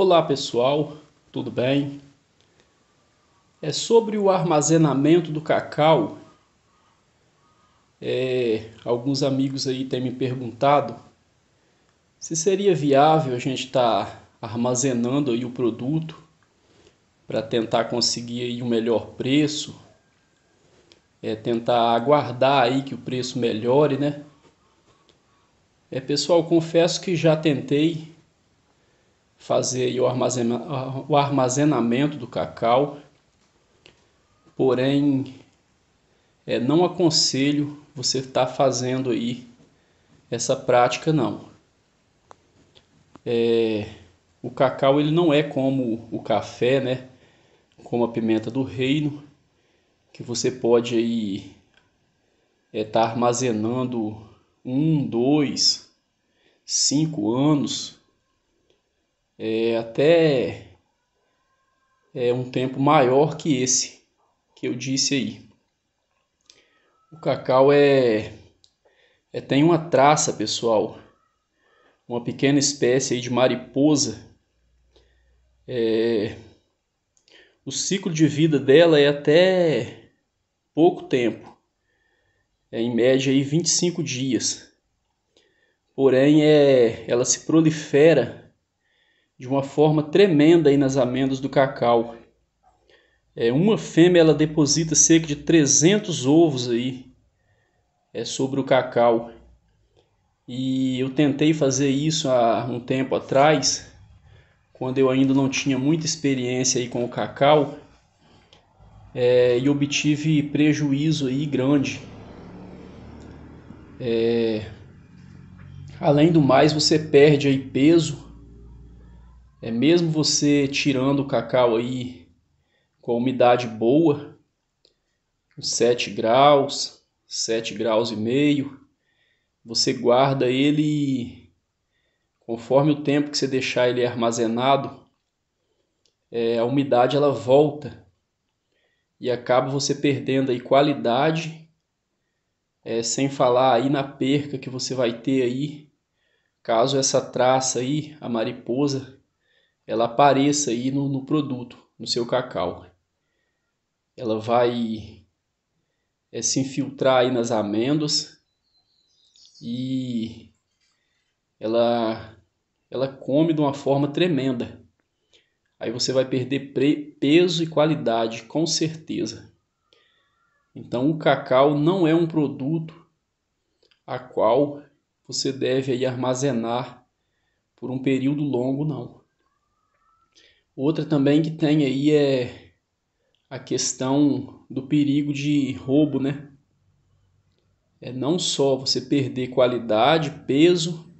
Olá pessoal, tudo bem? É sobre o armazenamento do cacau. É, alguns amigos aí têm me perguntado se seria viável a gente estar tá armazenando aí o produto para tentar conseguir aí o um melhor preço, é tentar aguardar aí que o preço melhore, né? É pessoal, confesso que já tentei fazer o, armazena, o armazenamento do cacau, porém é, não aconselho você estar tá fazendo aí essa prática não. É, o cacau ele não é como o café, né? Como a pimenta do reino, que você pode aí é, tá armazenando um, dois, cinco anos é, até é, um tempo maior que esse que eu disse aí. O cacau é, é tem uma traça, pessoal, uma pequena espécie aí de mariposa. É, o ciclo de vida dela é até pouco tempo, é em média aí 25 dias. Porém, é, ela se prolifera de uma forma tremenda aí nas amêndoas do cacau. É, uma fêmea ela deposita cerca de 300 ovos aí é, sobre o cacau. E eu tentei fazer isso há um tempo atrás, quando eu ainda não tinha muita experiência aí com o cacau, é, e obtive prejuízo aí grande. É, além do mais, você perde aí peso é mesmo você tirando o cacau aí com a umidade boa, 7 graus, 7 graus e meio, você guarda ele conforme o tempo que você deixar ele armazenado, é, a umidade ela volta e acaba você perdendo aí qualidade, é, sem falar aí na perca que você vai ter aí, caso essa traça aí, a mariposa, ela apareça aí no, no produto, no seu cacau. Ela vai é, se infiltrar aí nas amêndoas e ela ela come de uma forma tremenda. Aí você vai perder peso e qualidade, com certeza. Então o cacau não é um produto a qual você deve aí armazenar por um período longo, não. Outra também que tem aí é a questão do perigo de roubo, né? É não só você perder qualidade, peso,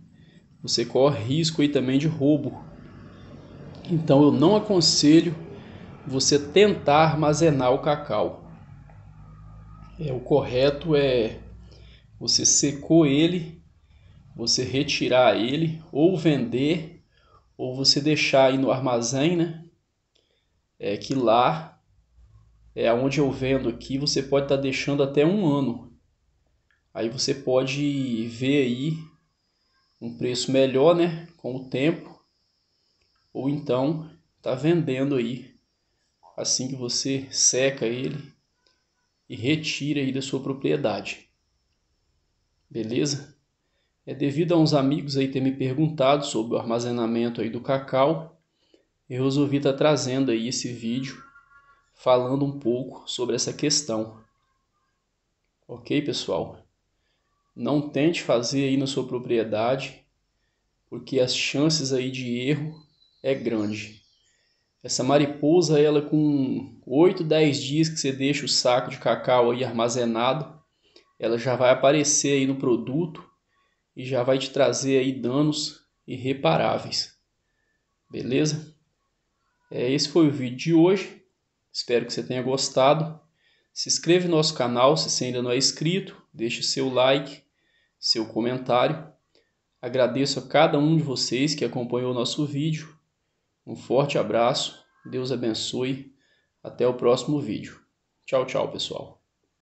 você corre risco aí também de roubo. Então eu não aconselho você tentar armazenar o cacau. É, o correto é você secou ele, você retirar ele ou vender ou você deixar aí no armazém, né? É que lá, é onde eu vendo aqui, você pode estar tá deixando até um ano. Aí você pode ver aí um preço melhor, né? Com o tempo. Ou então tá vendendo aí assim que você seca ele e retira aí da sua propriedade. Beleza? É devido a uns amigos aí ter me perguntado sobre o armazenamento aí do cacau, eu resolvi estar tá trazendo aí esse vídeo falando um pouco sobre essa questão. OK, pessoal? Não tente fazer aí na sua propriedade, porque as chances aí de erro é grande. Essa mariposa, ela com 8, 10 dias que você deixa o saco de cacau aí armazenado, ela já vai aparecer aí no produto e já vai te trazer aí danos irreparáveis. Beleza? É, esse foi o vídeo de hoje. Espero que você tenha gostado. Se inscreva no nosso canal se você ainda não é inscrito. Deixe seu like, seu comentário. Agradeço a cada um de vocês que acompanhou o nosso vídeo. Um forte abraço. Deus abençoe. Até o próximo vídeo. Tchau, tchau, pessoal.